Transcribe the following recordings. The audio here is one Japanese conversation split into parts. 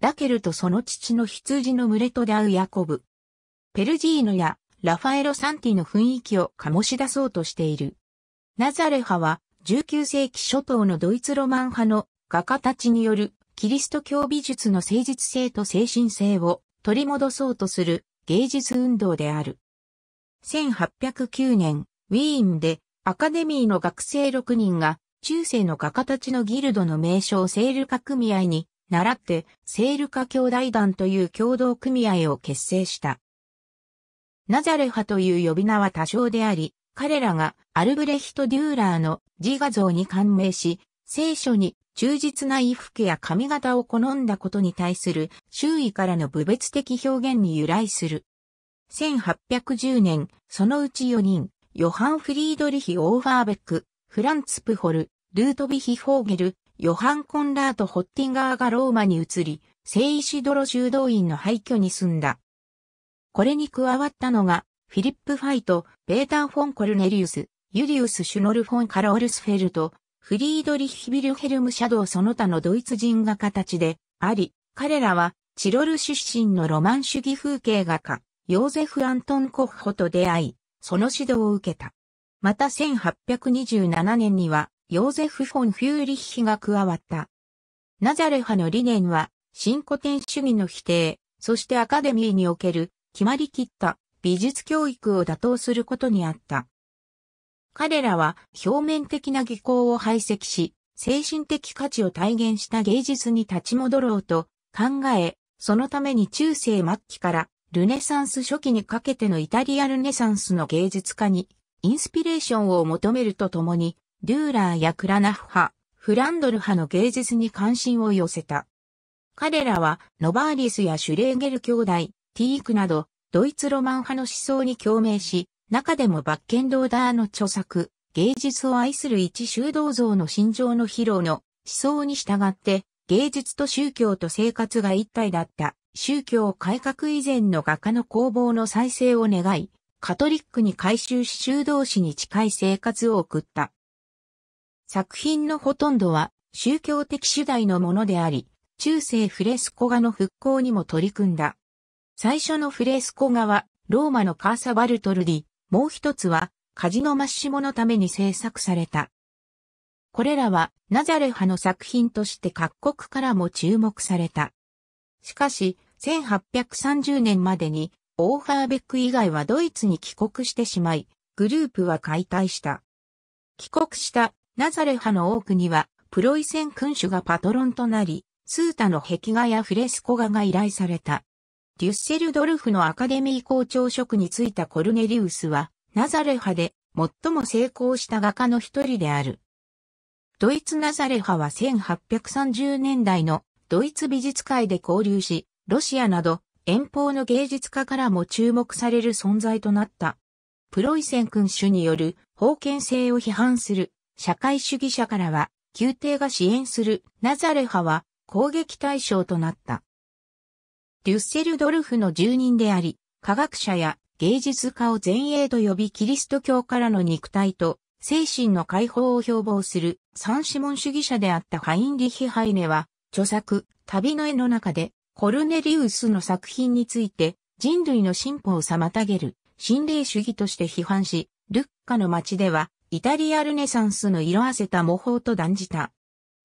ラケルとその父の羊の群れと出会うヤコブ。ペルジーノやラファエロ・サンティの雰囲気を醸し出そうとしている。ナザレ派は19世紀初頭のドイツロマン派の画家たちによるキリスト教美術の誠実性と精神性を取り戻そうとする芸術運動である。1809年、ウィーンでアカデミーの学生6人が中世の画家たちのギルドの名称セール革組合に習って、セールカ兄弟団という共同組合を結成した。ナザレ派という呼び名は多少であり、彼らがアルブレヒト・デューラーの自画像に感銘し、聖書に忠実な衣服や髪型を好んだことに対する周囲からの部別的表現に由来する。1810年、そのうち4人、ヨハン・フリードリヒ・オーファーベック、フランツ・プホル、ルートビヒ・フォーゲル、ヨハン・コンラート・ホッティンガーがローマに移り、聖イシドロ修道院の廃墟に住んだ。これに加わったのが、フィリップ・ファイト、ベーター・フォン・コルネリウス、ユリウス・シュノル・フォン・カロールスフェルト、フリードリヒ・ビルヘルム・シャドウその他のドイツ人が形であり、彼らはチロル出身のロマン主義風景画家、ヨーゼフ・アントン・コッホと出会い、その指導を受けた。また1827年にはヨーゼフ・フォン・フューリッヒが加わった。ナザレ派の理念は、新古典主義の否定、そしてアカデミーにおける決まりきった美術教育を打倒することにあった。彼らは表面的な技巧を排斥し、精神的価値を体現した芸術に立ち戻ろうと考え、そのために中世末期からルネサンス初期にかけてのイタリアルネサンスの芸術家にインスピレーションを求めるとともにデューラーやクラナフ派、フランドル派の芸術に関心を寄せた。彼らは、ノバーリスやシュレーゲル兄弟、ティークなど、ドイツロマン派の思想に共鳴し、中でもバッケンローダーの著作、芸術を愛する一修道像の心情の披露の思想に従って、芸術と宗教と生活が一体だった宗教改革以前の画家の工房の再生を願い、カトリックに改修し修道士に近い生活を送った。作品のほとんどは宗教的主題のものであり、中世フレスコ画の復興にも取り組んだ。最初のフレスコ画は、ローマのカーサ・バルトルディ、もう一つは、カジノマッシモのために制作された。これらは、ナザレ派の作品として各国からも注目された。しかし、1830年までに、オーファーベック以外はドイツに帰国してしまい、グループは解体した。帰国したナザレ派の多くには、プロイセン君主がパトロンとなり、スータの壁画やフレスコ画が依頼された。デュッセルドルフのアカデミー校長職に就いたコルネリウスは、ナザレ派で最も成功した画家の一人である。ドイツナザレ派は1830年代のドイツ美術界で交流し、ロシアなど遠方の芸術家からも注目される存在となった。プロイセン君主による封建制を批判する社会主義者からは、宮廷が支援するナザレ派は攻撃対象となった。デュッセルドルフの住人であり、科学者や芸術家を前衛と呼びキリスト教からの肉体と精神の解放を標榜する三シモン主義者であったハインリヒ・ハイネは、著作、旅の絵の中で、コルネリウスの作品について、人類の進歩を妨げる、心霊主義として批判し、ルッカの街では、イタリアルネサンスの色あせた模倣と断じた。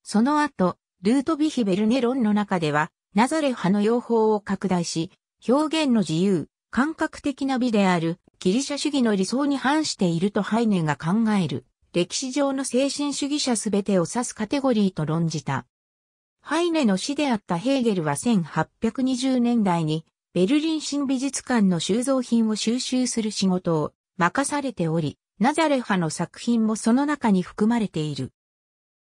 その後、ルートビヒ・ベルネ論の中では、ナザレ派の用法を拡大し、表現の自由、感覚的な美である、ギリシャ主義の理想に反しているとハイネが考える、歴史上の精神主義者すべてを指すカテゴリーと論じた。ハイネの死であったヘーゲルは1820年代に、ベルリン新美術館の収蔵品を収集する仕事を任されており、ナザレハの作品もその中に含まれている。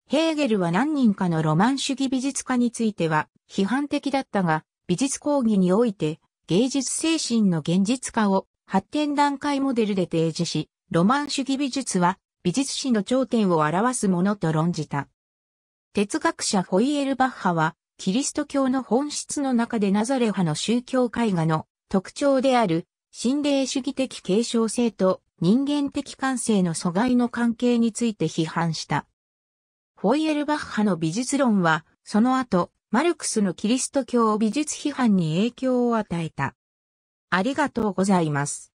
ヘーゲルは何人かのロマン主義美術家については批判的だったが、美術講義において芸術精神の現実化を発展段階モデルで提示し、ロマン主義美術は美術史の頂点を表すものと論じた。哲学者ホイエルバッハは、キリスト教の本質の中でナザレ派の宗教絵画の特徴である心霊主義的継承性と人間的感性の阻害の関係について批判した。フォイエルバッハの美術論は、その後、マルクスのキリスト教美術批判に影響を与えた。ありがとうございます。